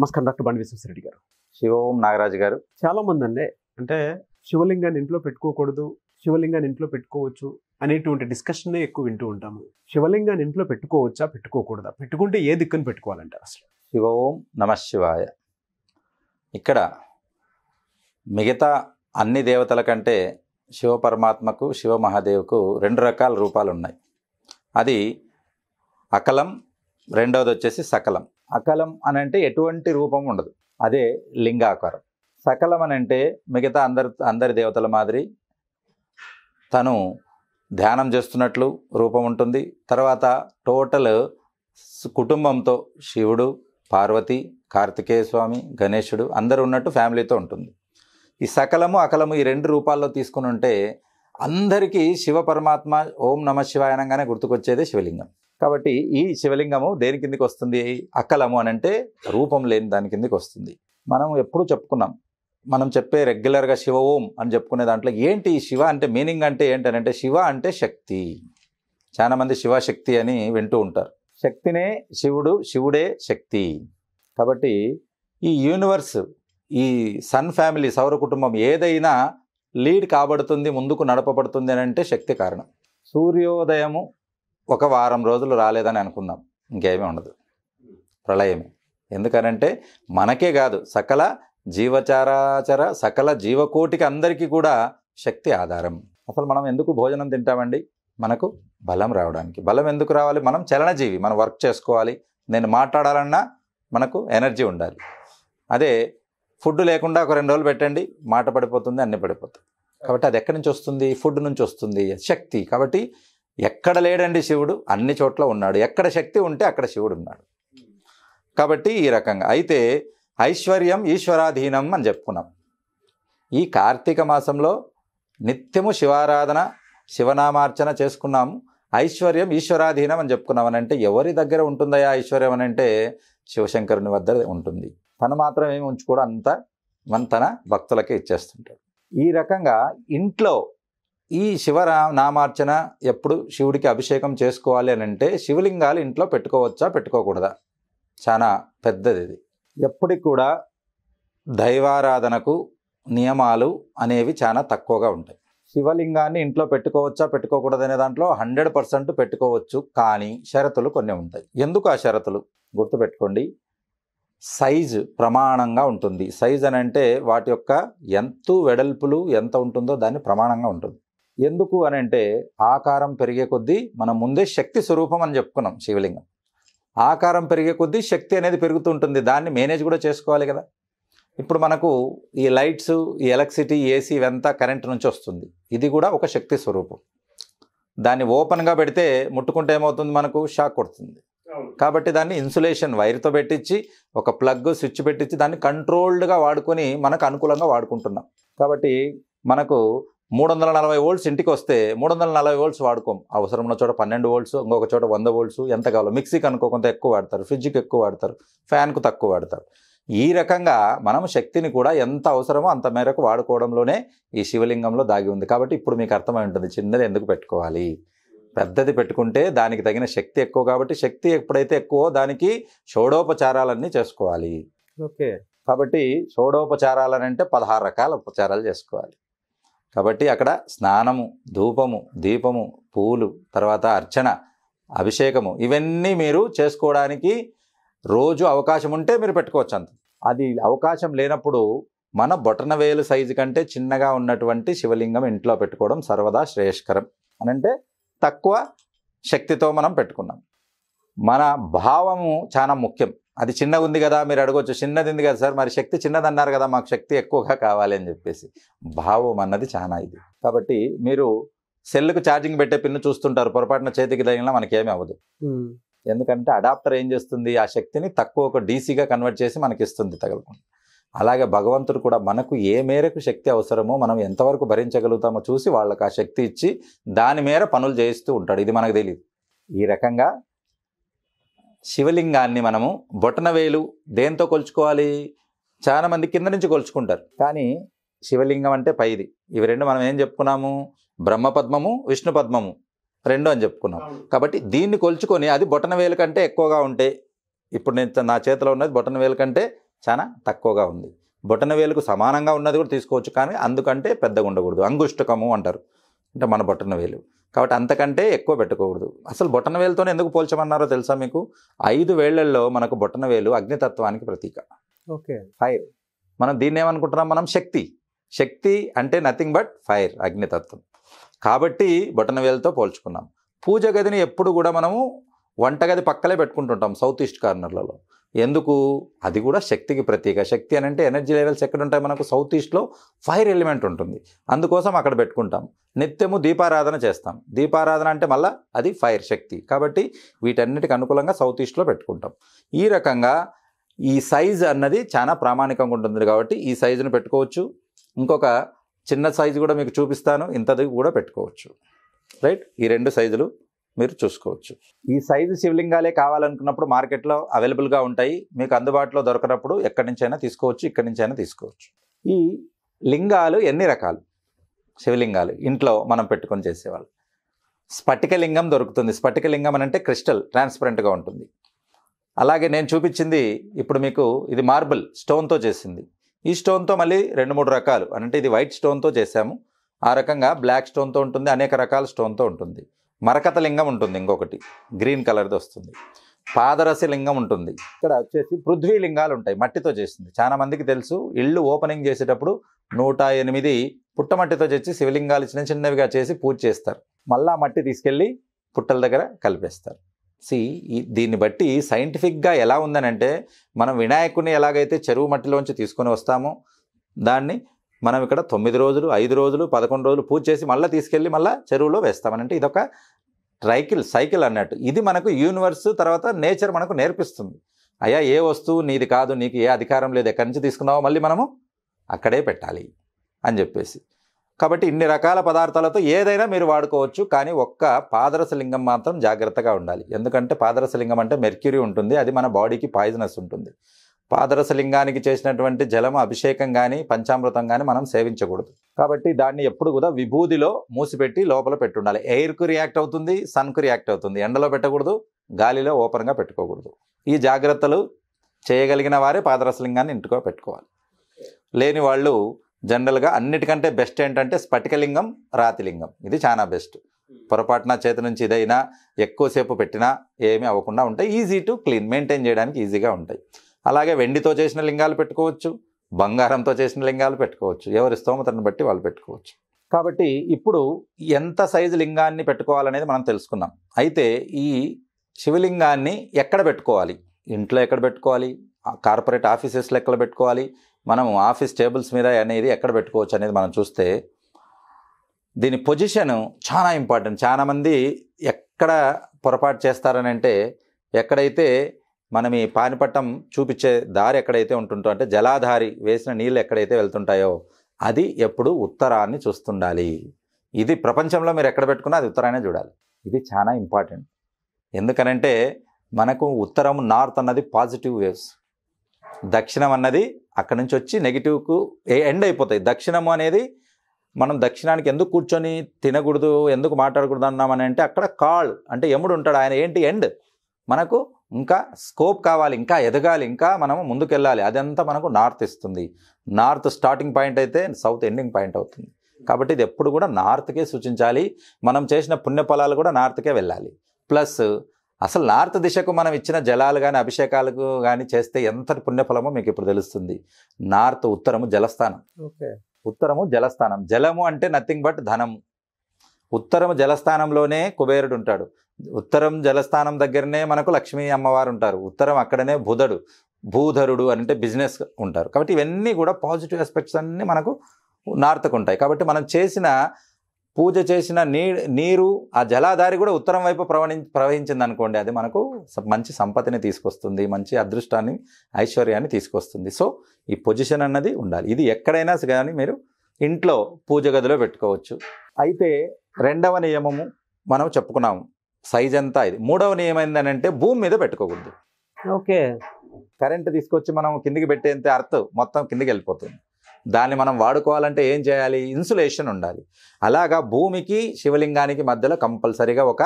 నమస్కారం డాక్టర్ బండి విశ్వశ్రెడ్డి గారు శివం నాగరాజు గారు చాలా మంది అండి అంటే శివలింగాన్ని ఇంట్లో పెట్టుకోకూడదు శివలింగాన్ని ఇంట్లో పెట్టుకోవచ్చు అనేటువంటి డిస్కషన్ ఎక్కువ వింటూ ఉంటాము శివలింగాన్ని ఇంట్లో పెట్టుకోవచ్చా పెట్టుకోకూడదా పెట్టుకుంటే ఏ దిక్కును పెట్టుకోవాలంటారు అసలు శివ ఓం నమ శివాయ ఇక్కడ మిగతా అన్ని దేవతల కంటే శివ పరమాత్మకు శివ మహాదేవుకు రెండు రకాల రూపాలు ఉన్నాయి అది అకలం రెండవది వచ్చేసి సకలం అకలం అని అంటే ఎటువంటి రూపం ఉండదు అదే లింగాకారం సకలం అని అంటే మిగతా అందరి అందరి దేవతల మాదిరి తను ధ్యానం చేస్తున్నట్లు రూపం ఉంటుంది తర్వాత టోటల్ కుటుంబంతో శివుడు పార్వతి కార్తికేయ స్వామి గణేశుడు అందరు ఉన్నట్టు ఫ్యామిలీతో ఉంటుంది ఈ సకలము అకలము ఈ రెండు రూపాల్లో తీసుకుని ఉంటే అందరికీ శివ పరమాత్మ ఓం నమ శివాయనంగానే గుర్తుకొచ్చేదే శివలింగం కాబట్టి ఈ శివలింగము దేని కిందికి వస్తుంది అక్కలము అని అంటే రూపం లేని దాని కిందికి వస్తుంది మనం ఎప్పుడూ చెప్పుకున్నాం మనం చెప్పే రెగ్యులర్గా శివ ఓం అని చెప్పుకునే దాంట్లో ఏంటి శివ అంటే మీనింగ్ అంటే ఏంటి అని అంటే శివ అంటే శక్తి చాలామంది శివశక్తి అని వింటూ ఉంటారు శక్తినే శివుడు శివుడే శక్తి కాబట్టి ఈ యూనివర్స్ ఈ సన్ ఫ్యామిలీ సౌర కుటుంబం ఏదైనా లీడ్ కాబడుతుంది ముందుకు నడపబడుతుంది అని అంటే శక్తి కారణం సూర్యోదయము ఒక వారం రోజులు రాలేదని అనుకుందాం ఇంకేమీ ఉండదు ప్రళయమే ఎందుకనంటే మనకే కాదు సకల జీవచారాచర సకల జీవకోటికి అందరికీ కూడా శక్తి ఆధారం అసలు మనం ఎందుకు భోజనం తింటామండి మనకు బలం రావడానికి బలం ఎందుకు రావాలి మనం చలనజీవి మనం వర్క్ చేసుకోవాలి నేను మాట్లాడాలన్నా మనకు ఎనర్జీ ఉండాలి అదే ఫుడ్ లేకుండా ఒక రెండు రోజులు పెట్టండి మాట పడిపోతుంది అన్నీ పడిపోతుంది కాబట్టి అది ఎక్కడి నుంచి వస్తుంది ఫుడ్ నుంచి వస్తుంది శక్తి కాబట్టి ఎక్కడ లేడండి శివుడు అన్ని చోట్ల ఉన్నాడు ఎక్కడ శక్తి ఉంటే అక్కడ శివుడు ఉన్నాడు కాబట్టి ఈ రకంగా అయితే ఐశ్వర్యం ఈశ్వరాధీనం అని చెప్పుకున్నాం ఈ కార్తీక మాసంలో నిత్యము శివారాధన శివనామార్చన చేసుకున్నాము ఐశ్వర్యం ఈశ్వరాధీనం అని చెప్పుకున్నాం అని అంటే ఎవరి దగ్గర ఉంటుందయా ఐశ్వర్యం అని అంటే శివశంకరుని వద్ద ఉంటుంది తను మాత్రం ఏమి ఉంచుకోవడం అంత మన తన భక్తులకే ఇచ్చేస్తుంటాడు ఈ రకంగా ఇంట్లో ఈ నామార్చన ఎప్పుడు శివుడికి అభిషేకం చేసుకోవాలి అని అంటే శివలింగాలు ఇంట్లో పెట్టుకోవచ్చా పెట్టుకోకూడదా చాలా పెద్దది ఇది ఎప్పటికి కూడా దైవారాధనకు నియమాలు అనేవి చాలా తక్కువగా ఉంటాయి శివలింగాన్ని ఇంట్లో పెట్టుకోవచ్చా పెట్టుకోకూడదనే దాంట్లో హండ్రెడ్ పర్సెంట్ పెట్టుకోవచ్చు కానీ షరతులు కొన్ని ఉంటాయి ఎందుకు ఆ షరతులు గుర్తుపెట్టుకోండి సైజు ప్రమాణంగా ఉంటుంది సైజ్ అని అంటే వాటి యొక్క ఎంత వెడల్పులు ఎంత ఉంటుందో దాన్ని ప్రమాణంగా ఉంటుంది ఎందుకు అని అంటే ఆకారం పెరిగే కొద్దీ మనం ముందే శక్తి స్వరూపం అని చెప్పుకున్నాం శివలింగం ఆకారం పెరిగే కొద్దీ శక్తి అనేది పెరుగుతూ ఉంటుంది దాన్ని మేనేజ్ కూడా చేసుకోవాలి కదా ఇప్పుడు మనకు ఈ లైట్స్ ఈ ఎలక్ట్రిసిటీ ఏసీ ఇవంతా కరెంట్ నుంచి వస్తుంది ఇది కూడా ఒక శక్తి స్వరూపం దాన్ని ఓపెన్గా పెడితే ముట్టుకుంటే ఏమవుతుంది మనకు షాక్ కొడుతుంది కాబట్టి దాన్ని ఇన్సులేషన్ వైర్తో పెట్టించి ఒక ప్లగ్ స్విచ్ పెట్టించి దాన్ని కంట్రోల్డ్గా వాడుకొని మనకు అనుకూలంగా వాడుకుంటున్నాం కాబట్టి మనకు మూడు వందల నలభై వోల్ట్స్ ఇంటికి వస్తే మూడు వందల నలభై వోల్ట్స్ వాడుకోం అవసరం ఉన్న చోట పన్నెండు వోల్ట్స్ ఇంకొక చోట వంద వోల్ట్స్ ఎంత కావాలో మిక్సీకి అనుకో కొంత ఎక్కువ వాడతారు ఫ్రిడ్జ్కి ఎక్కువ వాడతారు ఫ్యాన్కు తక్కువ వాడతారు ఈ రకంగా మనం శక్తిని కూడా ఎంత అవసరమో అంత మేరకు వాడుకోవడంలోనే ఈ శివలింగంలో దాగి ఉంది కాబట్టి ఇప్పుడు మీకు అర్థమై ఉంటుంది చిన్నది ఎందుకు పెట్టుకోవాలి పెద్దది పెట్టుకుంటే దానికి తగిన శక్తి ఎక్కువ కాబట్టి శక్తి ఎప్పుడైతే ఎక్కువ దానికి షోడోపచారాలన్నీ చేసుకోవాలి ఓకే కాబట్టి షోడోపచారాలనంటే పదహారు రకాల ఉపచారాలు చేసుకోవాలి కాబట్టి అక్కడ స్నానము ధూపము దీపము పూలు తర్వాత అర్చన అభిషేకము ఇవన్నీ మీరు చేసుకోవడానికి రోజు అవకాశం ఉంటే మీరు పెట్టుకోవచ్చు అంత అది అవకాశం లేనప్పుడు మన బొటనవేలు సైజు కంటే చిన్నగా ఉన్నటువంటి శివలింగం ఇంట్లో పెట్టుకోవడం సర్వదా శ్రేయస్కరం అనంటే తక్కువ శక్తితో మనం పెట్టుకున్నాం మన భావము చాలా ముఖ్యం అది చిన్నగా ఉంది కదా మీరు అడగవచ్చు చిన్నది ఉంది కదా సార్ మరి శక్తి చిన్నది అన్నారు కదా మాకు శక్తి ఎక్కువగా కావాలి అని చెప్పేసి భావం అన్నది చాలా ఇది కాబట్టి మీరు సెల్కు ఛార్జింగ్ పెట్టే పిన్ను చూస్తుంటారు పొరపాటున చేతికి మనకి మనకేమీ అవ్వదు ఎందుకంటే అడాప్టర్ ఏం చేస్తుంది ఆ శక్తిని తక్కువ ఒక డీసీగా కన్వర్ట్ చేసి మనకి ఇస్తుంది తగలకుండా అలాగే భగవంతుడు కూడా మనకు ఏ మేరకు శక్తి అవసరమో మనం ఎంతవరకు భరించగలుగుతామో చూసి వాళ్ళకి ఆ శక్తి ఇచ్చి దాని మేర పనులు చేయిస్తూ ఉంటాడు ఇది మనకు తెలియదు ఈ రకంగా శివలింగాన్ని మనము బొటనవేలు దేంతో కొలుచుకోవాలి చాలామంది కింద నుంచి కొలుచుకుంటారు కానీ శివలింగం అంటే పైది ఇవి రెండు మనం ఏం చెప్పుకున్నాము బ్రహ్మపద్మము విష్ణు పద్మము రెండు అని చెప్పుకున్నాం కాబట్టి దీన్ని కొలుచుకొని అది బొటన వేలు కంటే ఎక్కువగా ఉంటే ఇప్పుడు నేను నా చేతిలో ఉన్నది బొటన వేలు కంటే చాలా తక్కువగా ఉంది బొటన వేలుకు సమానంగా ఉన్నది కూడా తీసుకోవచ్చు కానీ అందుకంటే పెద్దగా ఉండకూడదు అంగుష్టకము అంటారు అంటే మన బొటన వేలు కాబట్టి అంతకంటే ఎక్కువ పెట్టుకోకూడదు అసలు బొట్టనవేలుతోనే ఎందుకు పోల్చమన్నారో తెలుసా మీకు ఐదు వేళ్లలో మనకు బొట్టనవేలు అగ్నితత్వానికి ప్రతీక ఓకే ఫైర్ మనం దీన్ని ఏమనుకుంటున్నాం మనం శక్తి శక్తి అంటే నథింగ్ బట్ ఫైర్ అగ్నితత్వం కాబట్టి బొటనవేలుతో పోల్చుకున్నాం పూజ గదిని ఎప్పుడు కూడా మనము వంటగది పక్కలే పెట్టుకుంటుంటాం సౌత్ ఈస్ట్ కార్నర్లలో ఎందుకు అది కూడా శక్తికి ప్రతీక శక్తి అని అంటే ఎనర్జీ లెవెల్స్ ఎక్కడ ఉంటాయి మనకు సౌత్ ఈస్ట్లో ఫైర్ ఎలిమెంట్ ఉంటుంది అందుకోసం అక్కడ పెట్టుకుంటాం నిత్యము దీపారాధన చేస్తాం దీపారాధన అంటే మళ్ళా అది ఫైర్ శక్తి కాబట్టి వీటన్నిటికి అనుకూలంగా సౌత్ ఈస్ట్లో పెట్టుకుంటాం ఈ రకంగా ఈ సైజ్ అన్నది చాలా ప్రామాణికంగా ఉంటుంది కాబట్టి ఈ సైజును పెట్టుకోవచ్చు ఇంకొక చిన్న సైజు కూడా మీకు చూపిస్తాను ఇంతది కూడా పెట్టుకోవచ్చు రైట్ ఈ రెండు సైజులు మీరు చూసుకోవచ్చు ఈ సైజు శివలింగాలే కావాలనుకున్నప్పుడు మార్కెట్లో అవైలబుల్గా ఉంటాయి మీకు అందుబాటులో దొరకనప్పుడు ఎక్కడి నుంచైనా తీసుకోవచ్చు ఇక్కడి నుంచైనా తీసుకోవచ్చు ఈ లింగాలు ఎన్ని రకాలు శివలింగాలు ఇంట్లో మనం పెట్టుకొని చేసేవాళ్ళు స్ఫటికలింగం దొరుకుతుంది స్ఫటికలింగం అని అంటే క్రిస్టల్ ట్రాన్స్పరెంట్గా ఉంటుంది అలాగే నేను చూపించింది ఇప్పుడు మీకు ఇది మార్బుల్ స్టోన్తో చేసింది ఈ స్టోన్తో మళ్ళీ రెండు మూడు రకాలు అంటే ఇది వైట్ స్టోన్తో చేశాము ఆ రకంగా బ్లాక్ స్టోన్తో ఉంటుంది అనేక రకాల స్టోన్తో ఉంటుంది మరకత లింగం ఉంటుంది ఇంకొకటి గ్రీన్ కలర్ది వస్తుంది పాదరసి లింగం ఉంటుంది ఇక్కడ వచ్చేసి పృథ్వీ లింగాలు ఉంటాయి మట్టితో చేసింది చాలా మందికి తెలుసు ఇళ్ళు ఓపెనింగ్ చేసేటప్పుడు నూట ఎనిమిది పుట్టమట్టితో చేసి శివలింగాలు చిన్న చిన్నవిగా చేసి పూజ చేస్తారు మళ్ళా మట్టి తీసుకెళ్ళి పుట్టల దగ్గర కలిపేస్తారు సి దీన్ని బట్టి సైంటిఫిక్గా ఎలా ఉందనంటే మనం వినాయకుడిని ఎలాగైతే చెరువు మట్టిలోంచి తీసుకొని వస్తామో దాన్ని మనం ఇక్కడ తొమ్మిది రోజులు ఐదు రోజులు పదకొండు రోజులు పూజ చేసి మళ్ళీ తీసుకెళ్ళి మళ్ళీ చెరువులో వేస్తామనంటే ఇదొక ట్రైకిల్ సైకిల్ అన్నట్టు ఇది మనకు యూనివర్స్ తర్వాత నేచర్ మనకు నేర్పిస్తుంది అయ్యా ఏ వస్తువు నీది కాదు నీకు ఏ అధికారం లేదు ఎక్కడి నుంచి తీసుకున్నావో మళ్ళీ మనము అక్కడే పెట్టాలి అని చెప్పేసి కాబట్టి ఇన్ని రకాల పదార్థాలతో ఏదైనా మీరు వాడుకోవచ్చు కానీ ఒక్క పాదరసలింగం మాత్రం జాగ్రత్తగా ఉండాలి ఎందుకంటే పాదరసలింగం అంటే మెర్క్యూరీ ఉంటుంది అది మన బాడీకి పాయిజనస్ ఉంటుంది పాదరసలింగానికి చేసినటువంటి జలం అభిషేకం కానీ పంచామృతం కానీ మనం సేవించకూడదు కాబట్టి దాన్ని ఎప్పుడు కూడా విభూదిలో మూసిపెట్టి లోపల పెట్టుండాలి ఎయిర్కు రియాక్ట్ అవుతుంది సన్కు రియాక్ట్ అవుతుంది ఎండలో పెట్టకూడదు గాలిలో ఓపెన్గా పెట్టుకోకూడదు ఈ జాగ్రత్తలు చేయగలిగిన వారే పాదరసలింగాన్ని ఇంటికో పెట్టుకోవాలి లేని వాళ్ళు జనరల్గా అన్నిటికంటే బెస్ట్ ఏంటంటే స్ఫటికలింగం రాతిలింగం ఇది చాలా బెస్ట్ పొరపాటున చేతి నుంచి ఇదైనా ఎక్కువసేపు పెట్టినా ఏమీ అవ్వకుండా ఉంటాయి ఈజీ టు క్లీన్ మెయింటైన్ చేయడానికి ఈజీగా ఉంటాయి అలాగే వెండితో చేసిన లింగాలు పెట్టుకోవచ్చు బంగారంతో చేసిన లింగాలు పెట్టుకోవచ్చు ఎవరి స్తోమతను బట్టి వాళ్ళు పెట్టుకోవచ్చు కాబట్టి ఇప్పుడు ఎంత సైజు లింగాన్ని పెట్టుకోవాలనేది మనం తెలుసుకున్నాం అయితే ఈ శివలింగాన్ని ఎక్కడ పెట్టుకోవాలి ఇంట్లో ఎక్కడ పెట్టుకోవాలి కార్పొరేట్ ఆఫీసెస్లో ఎక్కడ పెట్టుకోవాలి మనం ఆఫీస్ టేబుల్స్ మీద అనేది ఎక్కడ పెట్టుకోవచ్చు అనేది మనం చూస్తే దీని పొజిషన్ చాలా ఇంపార్టెంట్ చాలామంది ఎక్కడ పొరపాటు చేస్తారని అంటే ఎక్కడైతే మనం ఈ పానిపట్టం చూపించే దారి ఎక్కడైతే ఉంటుందో అంటే జలాధారి వేసిన నీళ్ళు ఎక్కడైతే వెళ్తుంటాయో అది ఎప్పుడు ఉత్తరాన్ని చూస్తుండాలి ఇది ప్రపంచంలో మీరు ఎక్కడ పెట్టుకున్నా అది ఉత్తరాయనే చూడాలి ఇది చాలా ఇంపార్టెంట్ ఎందుకనంటే మనకు ఉత్తరం నార్త్ అన్నది పాజిటివ్ వేవ్స్ దక్షిణం అన్నది అక్కడి నుంచి వచ్చి నెగిటివ్కు ఎండ్ అయిపోతాయి దక్షిణము అనేది మనం దక్షిణానికి ఎందుకు కూర్చొని తినకూడదు ఎందుకు మాట్లాడకూడదు అన్నామని అంటే అక్కడ కాళ్ళు అంటే ఎముడు ఉంటాడు ఆయన ఏంటి ఎండ్ మనకు ఇంకా స్కోప్ కావాలి ఇంకా ఎదగాలి ఇంకా మనము ముందుకెళ్ళాలి అదంతా మనకు నార్త్ ఇస్తుంది నార్త్ స్టార్టింగ్ పాయింట్ అయితే సౌత్ ఎండింగ్ పాయింట్ అవుతుంది కాబట్టి ఇది ఎప్పుడు కూడా నార్త్కే సూచించాలి మనం చేసిన పుణ్యఫలాలు కూడా నార్త్కే వెళ్ళాలి ప్లస్ అసలు నార్త్ దిశకు మనం ఇచ్చిన జలాలు కానీ అభిషేకాలకు కానీ చేస్తే ఎంత పుణ్యఫలమో మీకు ఇప్పుడు తెలుస్తుంది నార్త్ ఉత్తరము జలస్థానం ఉత్తరము జలస్థానం జలము అంటే నథింగ్ బట్ ధనము ఉత్తరం జలస్థానంలోనే కుబేరుడు ఉంటాడు ఉత్తరం జలస్థానం దగ్గరనే మనకు లక్ష్మీ అమ్మవారు ఉంటారు ఉత్తరం అక్కడనే బుధడు భూధరుడు అని అంటే బిజినెస్ ఉంటారు కాబట్టి ఇవన్నీ కూడా పాజిటివ్ ఆస్పెక్ట్స్ అన్నీ మనకు నార్తకుంటాయి కాబట్టి మనం చేసిన పూజ చేసిన నీ నీరు ఆ జలాధారి కూడా ఉత్తరం వైపు ప్రవణి ప్రవహించింది అనుకోండి అది మనకు మంచి సంపత్తిని తీసుకొస్తుంది మంచి అదృష్టాన్ని ఐశ్వర్యాన్ని తీసుకొస్తుంది సో ఈ పొజిషన్ అన్నది ఉండాలి ఇది ఎక్కడైనా కానీ మీరు ఇంట్లో పూజ గదిలో పెట్టుకోవచ్చు అయితే రెండవ నియమము మనం చెప్పుకున్నాము సైజ్ అంతా ఇది మూడవ నియమం ఏంటంటే భూమి మీద పెట్టుకోకూడదు ఓకే కరెంట్ తీసుకొచ్చి మనం కిందికి పెట్టేంత అర్థం మొత్తం కిందికి వెళ్ళిపోతుంది దాన్ని మనం వాడుకోవాలంటే ఏం చేయాలి ఇన్సులేషన్ ఉండాలి అలాగా భూమికి శివలింగానికి మధ్యలో కంపల్సరీగా ఒక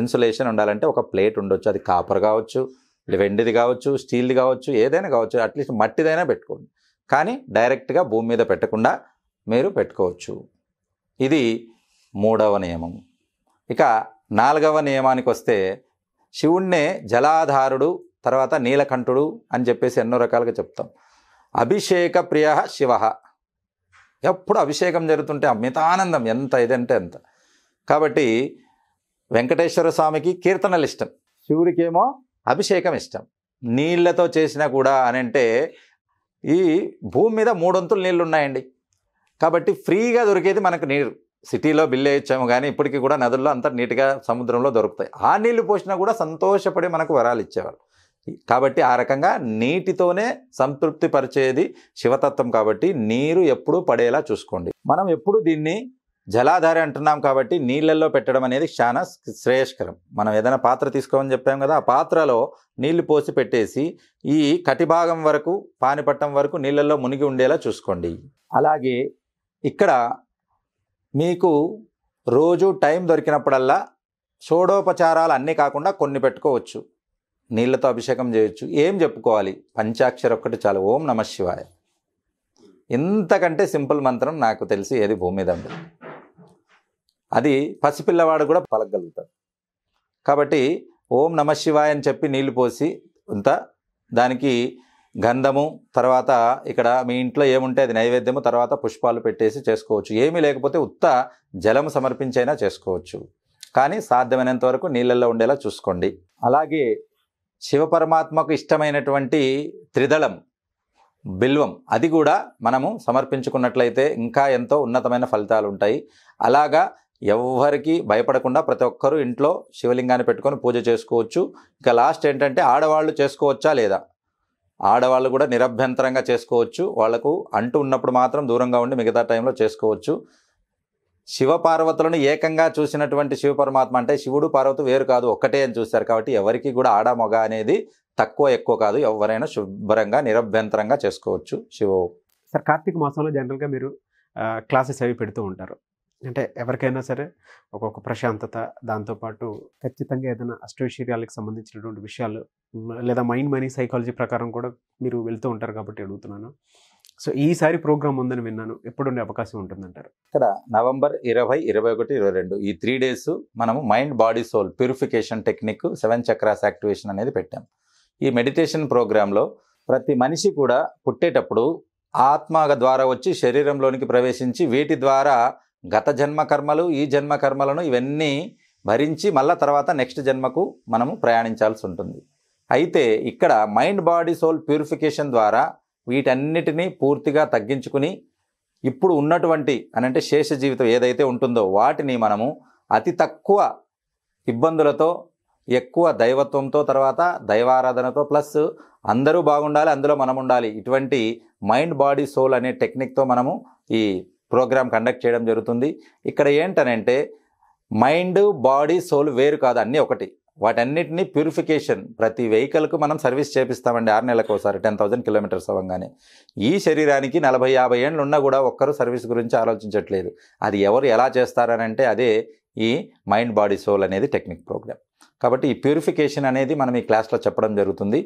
ఇన్సులేషన్ ఉండాలంటే ఒక ప్లేట్ ఉండొచ్చు అది కాపర్ కావచ్చు వెండిది కావచ్చు స్టీల్ది కావచ్చు ఏదైనా కావచ్చు అట్లీస్ట్ మట్టిదైనా పెట్టుకోండి కానీ డైరెక్ట్గా భూమి మీద పెట్టకుండా మీరు పెట్టుకోవచ్చు ఇది మూడవ నియమం ఇక నాలుగవ నియమానికి వస్తే శివుణ్ణే జలాధారుడు తర్వాత నీలకంఠుడు అని చెప్పేసి ఎన్నో రకాలుగా చెప్తాం అభిషేక ప్రియ శివ ఎప్పుడు అభిషేకం జరుగుతుంటే అమితానందం ఎంత ఇదంటే అంత కాబట్టి వెంకటేశ్వర స్వామికి కీర్తనలు ఇష్టం శివుడికేమో అభిషేకం ఇష్టం నీళ్లతో చేసినా కూడా అని అంటే ఈ భూమి మీద మూడొంతులు నీళ్ళు ఉన్నాయండి కాబట్టి ఫ్రీగా దొరికేది మనకు నీరు సిటీలో బిల్లు వేయించాము కానీ ఇప్పటికీ కూడా నదుల్లో అంత నీట్గా సముద్రంలో దొరుకుతాయి ఆ నీళ్లు పోసినా కూడా సంతోషపడి మనకు వరాలు ఇచ్చేవాళ్ళు కాబట్టి ఆ రకంగా నీటితోనే సంతృప్తి పరిచేది శివతత్వం కాబట్టి నీరు ఎప్పుడూ పడేలా చూసుకోండి మనం ఎప్పుడు దీన్ని జలాధారి అంటున్నాం కాబట్టి నీళ్ళల్లో పెట్టడం అనేది చాలా శ్రేయస్కరం మనం ఏదైనా పాత్ర తీసుకోమని చెప్పాం కదా ఆ పాత్రలో నీళ్లు పోసి పెట్టేసి ఈ కటిభాగం వరకు పానిపట్టం వరకు నీళ్ళల్లో మునిగి ఉండేలా చూసుకోండి అలాగే ఇక్కడ మీకు రోజు టైం దొరికినప్పుడల్లా షోడోపచారాలు అన్నీ కాకుండా కొన్ని పెట్టుకోవచ్చు నీళ్లతో అభిషేకం చేయొచ్చు ఏం చెప్పుకోవాలి పంచాక్షర ఒక్కటి చాలు ఓం నమ శివాయ ఇంతకంటే సింపుల్ మంత్రం నాకు తెలిసి ఏది భూమి మీద అది పసిపిల్లవాడు కూడా పలకగలుగుతాడు కాబట్టి ఓం నమ శివాయ అని చెప్పి నీళ్లు పోసి ఇంత దానికి గంధము తర్వాత ఇక్కడ మీ ఇంట్లో ఏముంటే అది నైవేద్యము తర్వాత పుష్పాలు పెట్టేసి చేసుకోవచ్చు ఏమీ లేకపోతే ఉత్త జలము సమర్పించైనా చేసుకోవచ్చు కానీ సాధ్యమైనంత వరకు నీళ్ళల్లో ఉండేలా చూసుకోండి అలాగే శివపరమాత్మకు ఇష్టమైనటువంటి త్రిదళం బిల్వం అది కూడా మనము సమర్పించుకున్నట్లయితే ఇంకా ఎంతో ఉన్నతమైన ఫలితాలు ఉంటాయి అలాగా ఎవ్వరికీ భయపడకుండా ప్రతి ఒక్కరూ ఇంట్లో శివలింగాన్ని పెట్టుకొని పూజ చేసుకోవచ్చు ఇంకా లాస్ట్ ఏంటంటే ఆడవాళ్ళు చేసుకోవచ్చా లేదా ఆడవాళ్ళు కూడా నిరభ్యంతరంగా చేసుకోవచ్చు వాళ్లకు అంటూ ఉన్నప్పుడు మాత్రం దూరంగా ఉండి మిగతా టైంలో చేసుకోవచ్చు శివపార్వతులను ఏకంగా చూసినటువంటి శివపరమాత్మ అంటే శివుడు పార్వతి వేరు కాదు ఒక్కటే అని చూస్తారు కాబట్టి ఎవరికి కూడా ఆడ మగ అనేది తక్కువ ఎక్కువ కాదు ఎవరైనా శుభ్రంగా నిరభ్యంతరంగా చేసుకోవచ్చు శివ సార్ కార్తీక మాసంలో జనరల్గా మీరు క్లాసెస్ అవి పెడుతూ ఉంటారు అంటే ఎవరికైనా సరే ఒక్కొక్క ప్రశాంతత దాంతోపాటు ఖచ్చితంగా ఏదైనా అష్టైశ్వర్యాలకు సంబంధించినటువంటి విషయాలు లేదా మైండ్ మనీ సైకాలజీ ప్రకారం కూడా మీరు వెళ్తూ ఉంటారు కాబట్టి అడుగుతున్నాను సో ఈసారి ప్రోగ్రామ్ ఉందని విన్నాను ఎప్పుడుండే అవకాశం ఉంటుందంటారు ఇక్కడ నవంబర్ ఇరవై ఇరవై ఒకటి ఇరవై రెండు ఈ త్రీ డేస్ మనము mind body soul purification technique seven chakras activation అనేది పెట్టాం ఈ మెడిటేషన్ ప్రోగ్రాంలో ప్రతి మనిషి కూడా పుట్టేటప్పుడు ఆత్మ ద్వారా వచ్చి శరీరంలోనికి ప్రవేశించి వీటి ద్వారా గత జన్మ కర్మలు ఈ జన్మ కర్మలను ఇవన్నీ భరించి మళ్ళా తర్వాత నెక్స్ట్ జన్మకు మనము ప్రయాణించాల్సి ఉంటుంది అయితే ఇక్కడ మైండ్ బాడీ సోల్ ప్యూరిఫికేషన్ ద్వారా వీటన్నిటినీ పూర్తిగా తగ్గించుకుని ఇప్పుడు ఉన్నటువంటి అని అంటే శేష జీవితం ఏదైతే ఉంటుందో వాటిని మనము అతి తక్కువ ఇబ్బందులతో ఎక్కువ దైవత్వంతో తర్వాత దైవారాధనతో ప్లస్ అందరూ బాగుండాలి అందులో మనం ఉండాలి ఇటువంటి మైండ్ బాడీ సోల్ అనే టెక్నిక్తో మనము ఈ ప్రోగ్రామ్ కండక్ట్ చేయడం జరుగుతుంది ఇక్కడ ఏంటనంటే మైండ్ బాడీ సోల్ వేరు కాదు అన్నీ ఒకటి వాటన్నిటిని ప్యూరిఫికేషన్ ప్రతి వెహికల్కు మనం సర్వీస్ చేపిస్తామండి ఆరు నెలలకు ఒకసారి టెన్ థౌజండ్ కిలోమీటర్స్ అవ్వగానే ఈ శరీరానికి నలభై యాభై ఏళ్ళు ఉన్నా కూడా ఒక్కరు సర్వీస్ గురించి ఆలోచించట్లేదు అది ఎవరు ఎలా చేస్తారనంటే అదే ఈ మైండ్ బాడీ సోల్ అనేది టెక్నిక్ ప్రోగ్రామ్ కాబట్టి ఈ ప్యూరిఫికేషన్ అనేది మనం ఈ క్లాస్లో చెప్పడం జరుగుతుంది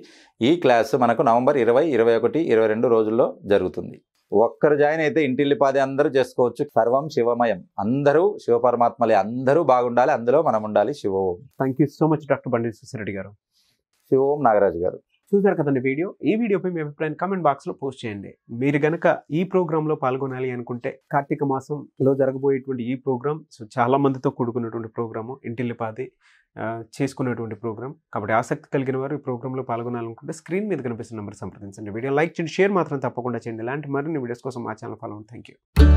ఈ క్లాస్ మనకు నవంబర్ ఇరవై ఇరవై ఒకటి ఇరవై రెండు రోజుల్లో జరుగుతుంది ఒక్కరు జాయిన్ అయితే ఇంటిల్లిపాది అందరూ చేసుకోవచ్చు సర్వం శివమయం అందరూ శివ పరమాత్మలే అందరూ బాగుండాలి అందులో మనం ఉండాలి శివోం thank you so much doctor Bandi Susireddy గారు శివోం నాగరాజు గారు చూశారు కదండి వీడియో ఈ వీడియోపై మీ అభిప్రాయం కామెంట్ బాక్స్లో పోస్ట్ చేయండి మీరు గనక ఈ ప్రోగ్రాంలో పాల్గొనాలి అనుకుంటే కార్తీక మాసంలో జరగబోయేటువంటి ఈ ప్రోగ్రాం సో చాలా మందితో కూడుకున్నటువంటి ప్రోగ్రాము ఇంటిల్లిపాది చేసుకునేటువంటి ప్రోగ్రామ్ కాబట్టి ఆసక్తి కలిగిన వారు ఈ ప్రోగ్రాంలో పాల్గొనాలనుకుంటే స్క్రీన్ మీద కనిపిస్తున్న నెంబర్ సంప్రదించండి వీడియో లైక్ చేయండి షేర్ మాత్రం తప్పకుండా చేయండి ఇలాంటి మరిన్ని వీడియోస్ కోసం మా ఛానల్ ఫాలో థ్యాంక్ యూ